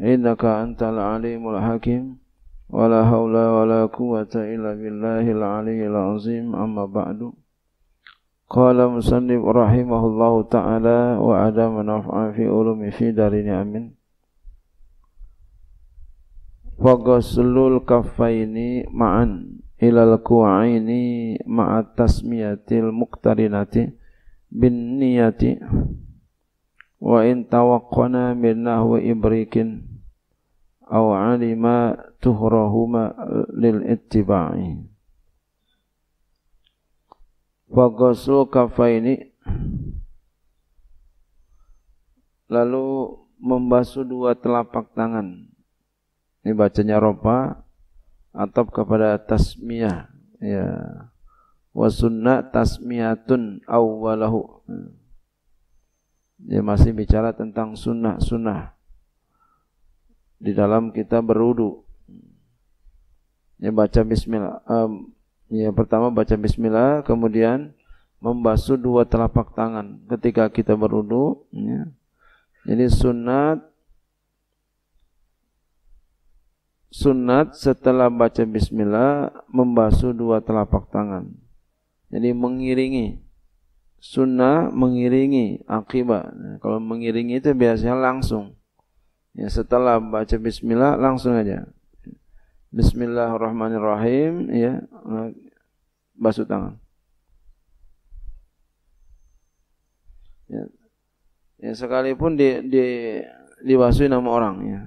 إنك أنت العليم الحكيم ولا حول ولا قوة إلا بالله العلي العظيم أما بعد قال مسلم رحمه الله تعالى وأدام نفعا في علوم في دارين أمين فغسلوا الكفين معا إلى الكوعين مع التسمية المقترنة بالنية wa in tawaqqana min nahwi ibrikin aw alima tuhrahuma lil ittiba'i wa kafe kafaini lalu membasuh dua telapak tangan ini bacanya ropa atau kepada tasmiyah ya wa sunna tasmiyatun awwalahu hmm. Dia masih bicara tentang sunnah-sunnah di dalam kita berudu. Ya baca bismillah. Um, ya pertama baca bismillah, kemudian membasuh dua telapak tangan ketika kita berudu. Ya. Jadi sunat sunat setelah baca bismillah membasuh dua telapak tangan. Jadi mengiringi sunnah mengiringi akibat. Nah, kalau mengiringi itu biasanya langsung. Ya, setelah baca bismillah langsung aja. Bismillahirrahmanirrahim ya basuh tangan. Ya. ya sekalipun di di diwasui nama orang ya.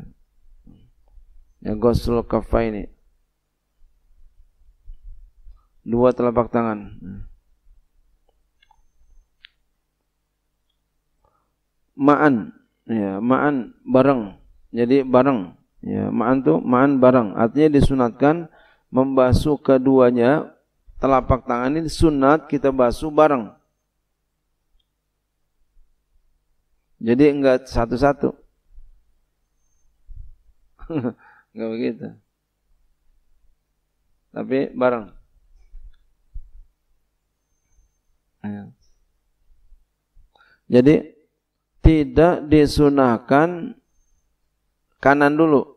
Ya ghusl ini Dua telapak tangan. Ya. ma'an ya ma'an bareng jadi bareng ya ma'an tuh ma'an bareng artinya disunatkan membasuh keduanya telapak tangan ini sunat kita basuh bareng jadi enggak satu-satu enggak begitu tapi bareng ya. jadi tidak disunahkan kanan dulu.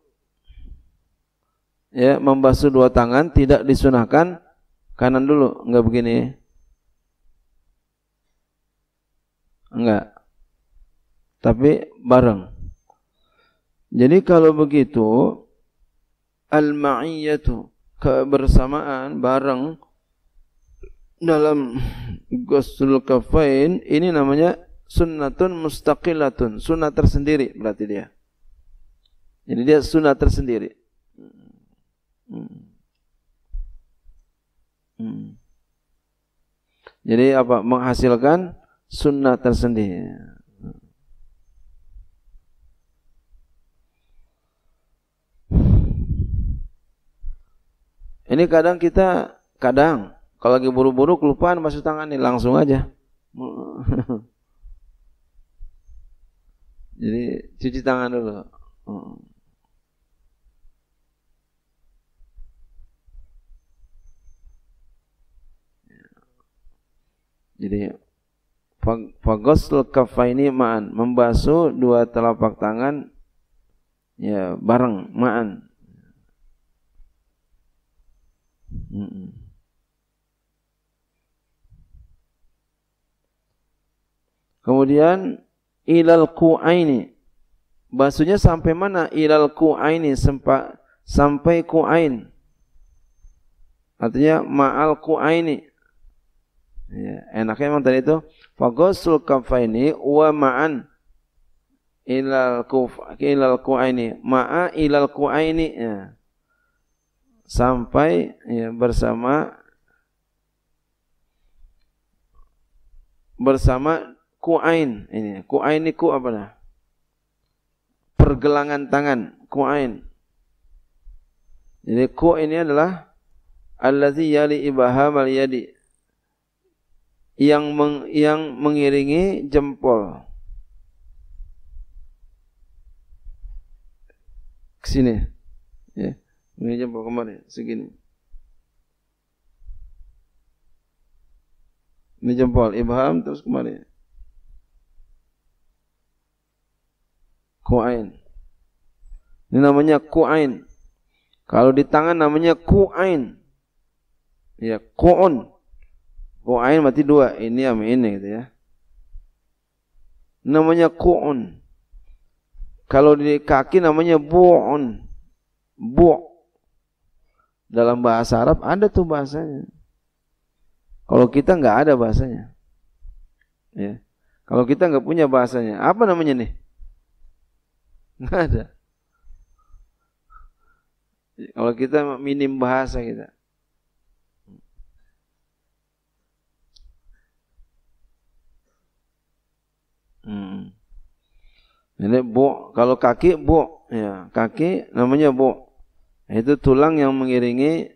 Ya, membasuh dua tangan tidak disunahkan kanan dulu, enggak begini. Enggak. Tapi bareng. Jadi kalau begitu al-ma'iyatu kebersamaan bareng dalam ghusl kafain ini namanya sunnatun mustaqilatun, sunnah tersendiri berarti dia. Jadi dia sunnah tersendiri. Hmm. Hmm. Jadi apa? Menghasilkan sunnah tersendiri. Ini kadang kita kadang kalau lagi buru-buru kelupaan masuk tangan ini langsung aja. Jadi cuci tangan dulu. Hmm. Jadi fagosul ini ma'an membasuh dua telapak tangan ya bareng ma'an. Hmm. Kemudian ilal ku'aini. Bahasanya sampai mana? Ilal ku'aini sempat sampai ku'ain. Artinya ma'al ku'aini. Ya, enaknya memang tadi itu fagosul kafaini wa ma'an ilal kuf ilal ku'aini ma'a ilal ku'aini ya. sampai ya, bersama bersama kuain ini. Kuain ini ku apa dah? Pergelangan tangan, kuain. Jadi ku ini adalah allazi yali ibahamal yadi yang meng, yang mengiringi jempol. Ke sini. Ya. Ini jempol kemari segini. Ini jempol ibham terus kemari. Ku'ain. Ini namanya ku'ain. Kalau di tangan namanya ku'ain. Ya, ku'un. Ku'ain berarti dua, ini sama ini gitu ya. Namanya ku'un. Kalau di kaki namanya bu'un. Bu'. Dalam bahasa Arab ada tuh bahasanya. Kalau kita nggak ada bahasanya. Ya. Kalau kita nggak punya bahasanya, apa namanya nih? Nggak ada. Kalau kita minim bahasa kita. Hmm. Ini bu, kalau kaki bu, ya kaki namanya bu. Itu tulang yang mengiringi,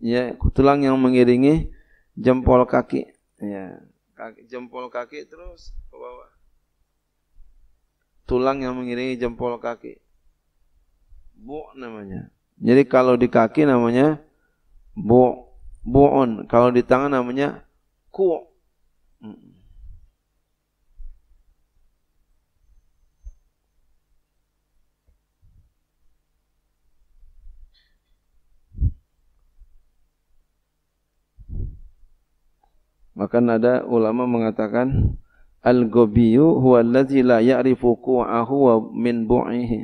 ya tulang yang mengiringi jempol kaki, ya kaki, jempol kaki terus ke bawah tulang yang mengiringi jempol kaki. Bu namanya. Jadi kalau di kaki namanya bu buon, kalau di tangan namanya ku. Maka ada ulama mengatakan Al-gobiyu huwa alladhi la ya'rifu qu'ahu wa min bu'ihi.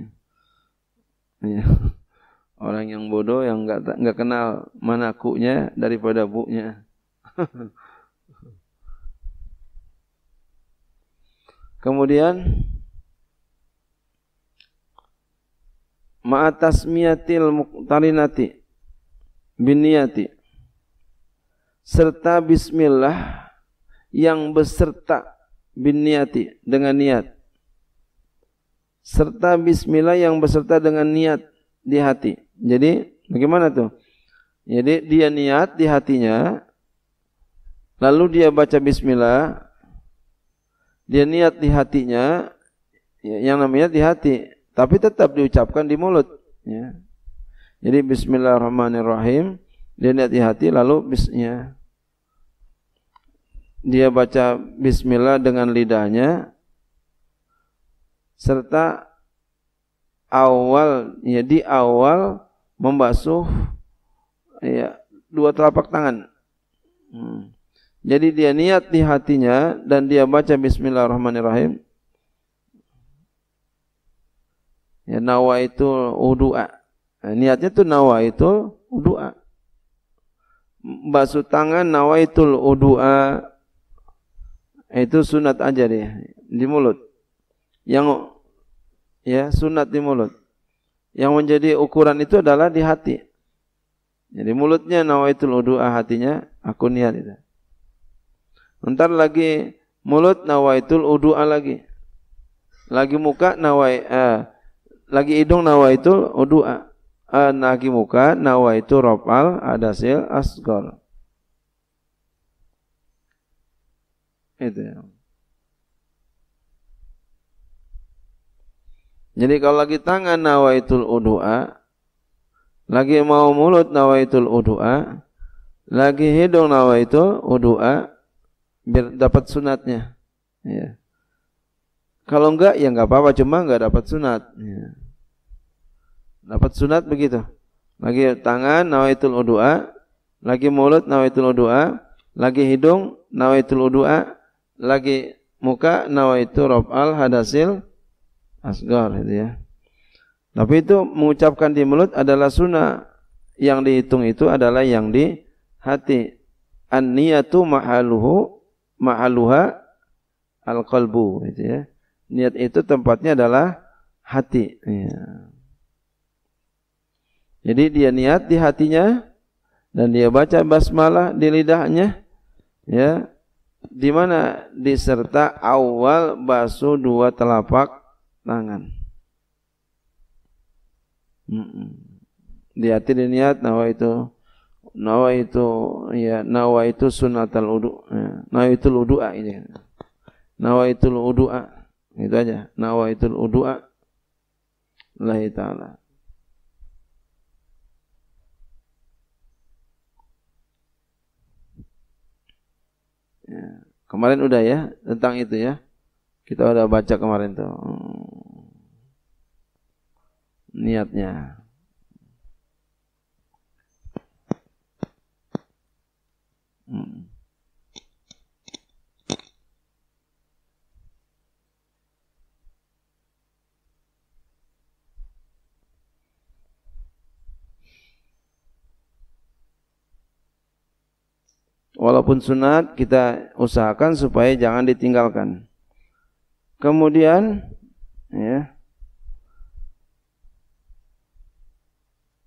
Ya. Orang yang bodoh yang enggak enggak kenal mana ku'nya daripada bu'nya. Kemudian ma'atasmiyatil muqtarinati biniyati serta bismillah yang beserta bin niati dengan niat serta bismillah yang beserta dengan niat di hati. Jadi bagaimana tuh? Jadi dia niat di hatinya lalu dia baca bismillah dia niat di hatinya ya, yang namanya di hati tapi tetap diucapkan di mulut ya. Jadi bismillahirrahmanirrahim dia niat di hati lalu bisnya dia baca bismillah dengan lidahnya serta awal ya di awal membasuh ya dua telapak tangan. Hmm. Jadi dia niat di hatinya dan dia baca bismillahirrahmanirrahim. Ya nawa itu udua. Nah, niatnya tuh nawa itu udua. Basuh tangan nawa itu udua itu sunat aja deh di mulut. Yang ya sunat di mulut. Yang menjadi ukuran itu adalah di hati. Jadi mulutnya nawaitul udu'a hatinya aku niat itu. Ntar lagi mulut nawaitul udu'a lagi. Lagi muka nawai eh, lagi hidung nawaitul udu'a. Eh, lagi muka nawaitul rofal adasil asgor. Itu. Jadi kalau lagi tangan nawaitul udu'a, lagi mau mulut nawaitul udu'a, lagi hidung nawaitul udu'a, biar dapat sunatnya. Ya. Kalau enggak, ya enggak apa-apa, cuma enggak dapat sunat. Ya. Dapat sunat begitu. Lagi tangan nawaitul udu'a, lagi mulut nawaitul udu'a, lagi hidung nawaitul udu'a, lagi muka nawaitu al hadasil asgar itu ya. Tapi itu mengucapkan di mulut adalah sunnah. Yang dihitung itu adalah yang di hati. An-niyatu mahaluhu mahaluha al-qalbu itu ya. Niat itu tempatnya adalah hati. Ya. Jadi dia niat di hatinya dan dia baca basmalah di lidahnya ya di mana diserta awal basuh dua telapak tangan. -mm. Di hati diniat nawa itu nawa itu ya nawa itu sunnatul udu Ya. Nawa itu udu'a ah, ini. Nawa itu udu'a ah. Itu aja. Nawa itu udu'a Allah ah. Ya. Kemarin udah ya tentang itu ya. Kita udah baca kemarin tuh. Hmm. Niatnya. Hmm. Walaupun sunat kita usahakan supaya jangan ditinggalkan. Kemudian ya.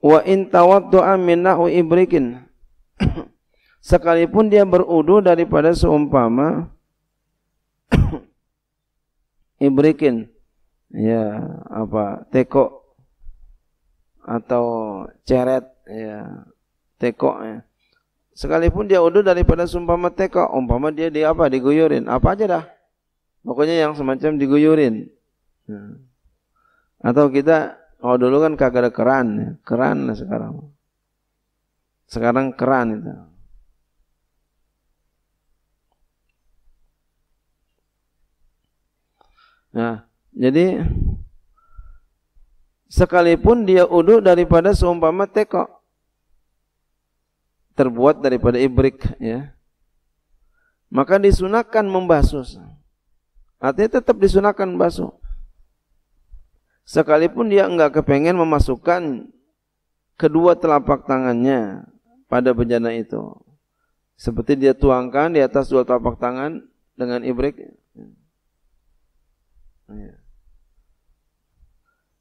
Wa in tawaddu'a min nahwi ibrikin. Sekalipun dia berudu daripada seumpama ibrikin ya apa teko atau ceret ya teko ya Sekalipun dia udur daripada sumpah mateka, umpama dia di apa? Diguyurin. Apa aja dah. Pokoknya yang semacam diguyurin. Hmm. Atau kita, kalau dulu kan kagak ada keran. Ya. Keran lah sekarang. Sekarang keran itu. Nah, jadi sekalipun dia uduh daripada seumpama tekok terbuat daripada ibrik ya. Maka disunahkan membasuh. Artinya tetap disunahkan basuh Sekalipun dia enggak kepengen memasukkan kedua telapak tangannya pada bejana itu. Seperti dia tuangkan di atas dua telapak tangan dengan ibrik. Iya.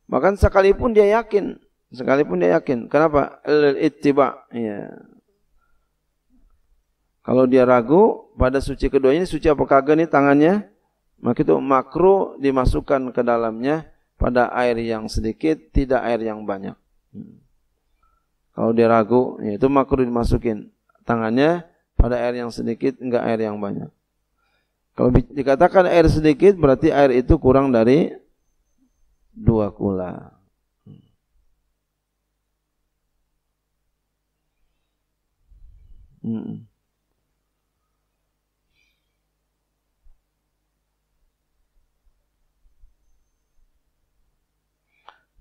Bahkan sekalipun dia yakin, sekalipun dia yakin. Kenapa? Al-ittiba. Ya. Kalau dia ragu pada suci keduanya, suci apa kagak nih tangannya? Maka itu makruh dimasukkan ke dalamnya pada air yang sedikit, tidak air yang banyak. Hmm. Kalau dia ragu, ya itu makro dimasukin tangannya pada air yang sedikit, enggak air yang banyak. Kalau dikatakan air sedikit, berarti air itu kurang dari dua kula. Hmm. hmm.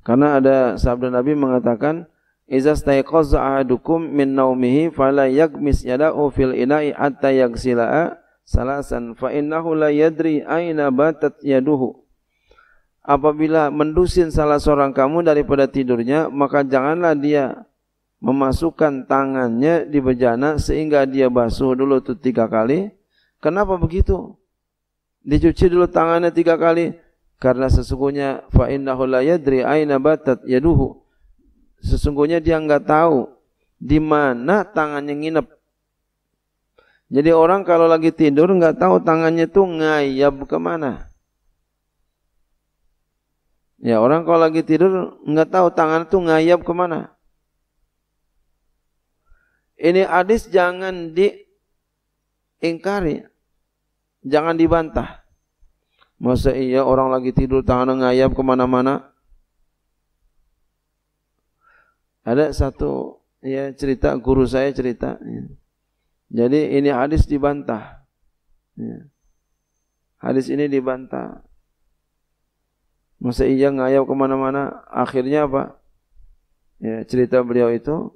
Karena ada sabda Nabi mengatakan, "Iza staiqaz ahadukum min naumihi fala yagmis yadahu fil ina'i atta yagsila'a salasan fa innahu la yadri aina batat yaduhu." Apabila mendusin salah seorang kamu daripada tidurnya, maka janganlah dia memasukkan tangannya di bejana sehingga dia basuh dulu tuh tiga kali. Kenapa begitu? Dicuci dulu tangannya tiga kali karena sesungguhnya fa innahu la yadri aina batat yaduhu sesungguhnya dia enggak tahu di mana tangannya nginep jadi orang kalau lagi tidur enggak tahu tangannya tuh ngayab kemana Ya orang kalau lagi tidur enggak tahu tangan tuh ngayap kemana. Ini hadis jangan diingkari, jangan dibantah. Masa iya orang lagi tidur tangan ngayap kemana-mana? Ada satu ya cerita guru saya cerita. Ya. Jadi ini hadis dibantah. Ya. Hadis ini dibantah. Masa iya ngayap kemana-mana? Akhirnya apa? Ya, cerita beliau itu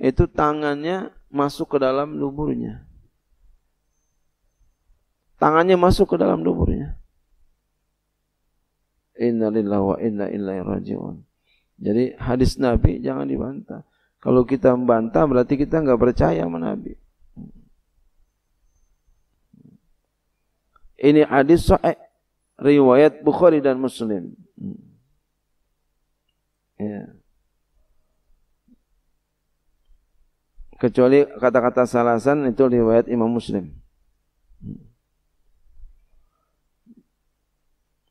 itu tangannya masuk ke dalam luburnya. Tangannya masuk ke dalam duburnya. Innalillahi wa inna ilaihi rajiun. Jadi hadis Nabi jangan dibantah. Kalau kita membantah berarti kita enggak percaya sama Nabi. Ini hadis sahih riwayat Bukhari dan Muslim. Hmm. Ya. Kecuali kata-kata salasan itu riwayat Imam Muslim. Hmm.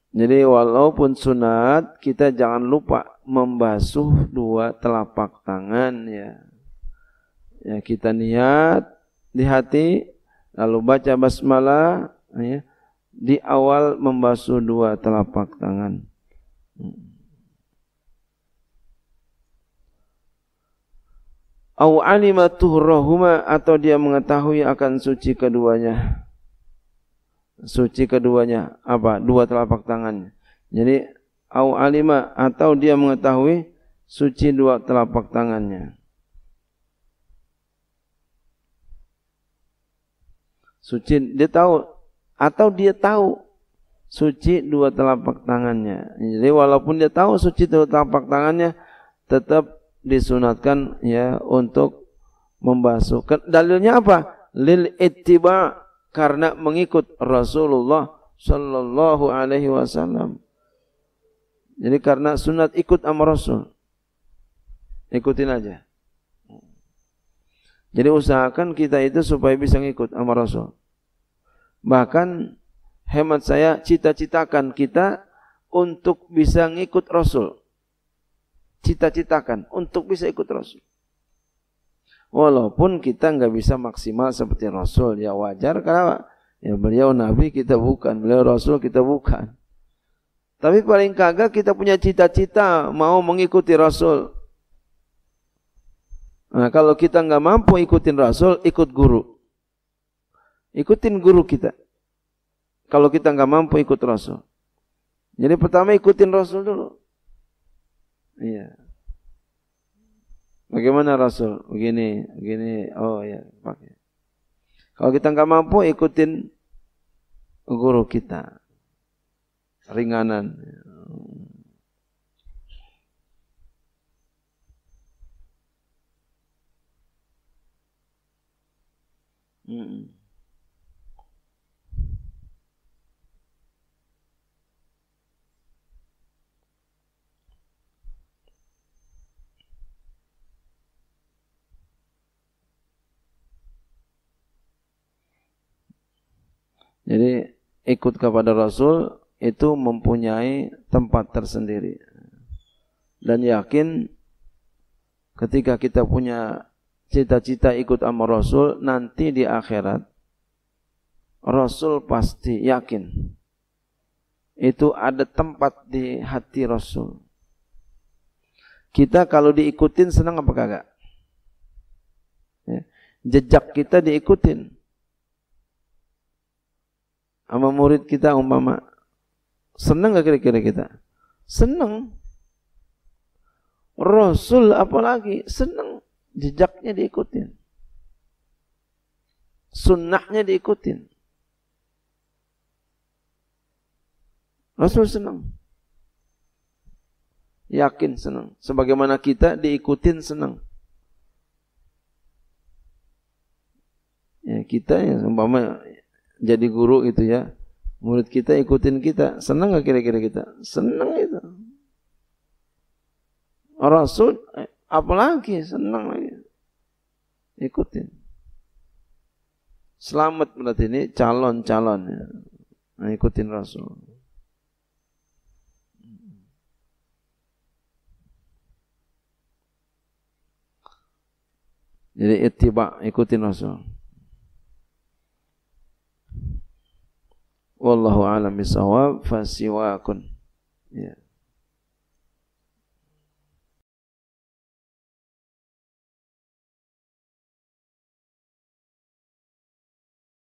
Jadi walaupun sunat, kita jangan lupa membasuh dua telapak tangan ya. Ya kita niat di hati lalu baca basmalah ya di awal membasuh dua telapak tangan. Au alima Rohuma atau dia mengetahui akan suci keduanya suci keduanya apa dua telapak tangannya jadi au alima atau dia mengetahui suci dua telapak tangannya suci dia tahu atau dia tahu suci dua telapak tangannya jadi walaupun dia tahu suci dua telapak tangannya tetap disunatkan ya untuk membasuh dalilnya apa lil ittiba karena mengikut Rasulullah sallallahu alaihi wasallam. Jadi karena sunat ikut sama Rasul. Ikutin aja. Jadi usahakan kita itu supaya bisa ngikut sama Rasul. Bahkan hemat saya cita-citakan kita untuk bisa ngikut Rasul. Cita-citakan untuk bisa ikut Rasul walaupun kita nggak bisa maksimal seperti Rasul ya wajar karena ya beliau Nabi kita bukan beliau Rasul kita bukan tapi paling kagak kita punya cita-cita mau mengikuti Rasul nah kalau kita nggak mampu ikutin Rasul ikut guru ikutin guru kita kalau kita nggak mampu ikut Rasul jadi pertama ikutin Rasul dulu iya Bagaimana Rasul? Begini, begini. Oh ya, pakai. Kalau kita nggak mampu ikutin guru kita. Ringanan. Hmm. Jadi ikut kepada Rasul itu mempunyai tempat tersendiri. Dan yakin ketika kita punya cita-cita ikut sama Rasul nanti di akhirat Rasul pasti yakin itu ada tempat di hati Rasul. Kita kalau diikutin senang apa kagak? Ya. Jejak kita diikutin sama murid kita umpama senang gak kira-kira kita senang Rasul apalagi senang jejaknya diikutin sunnahnya diikutin Rasul senang yakin senang sebagaimana kita diikutin senang ya kita ya umpama jadi guru itu ya murid kita ikutin kita senang nggak kira-kira kita senang itu Rasul eh, apalagi senang lagi ikutin selamat berarti ini calon-calon ya. Nah, ikutin Rasul jadi itibak ikutin Rasul Wallahu a'lam bisawab fasiwakun. Ya.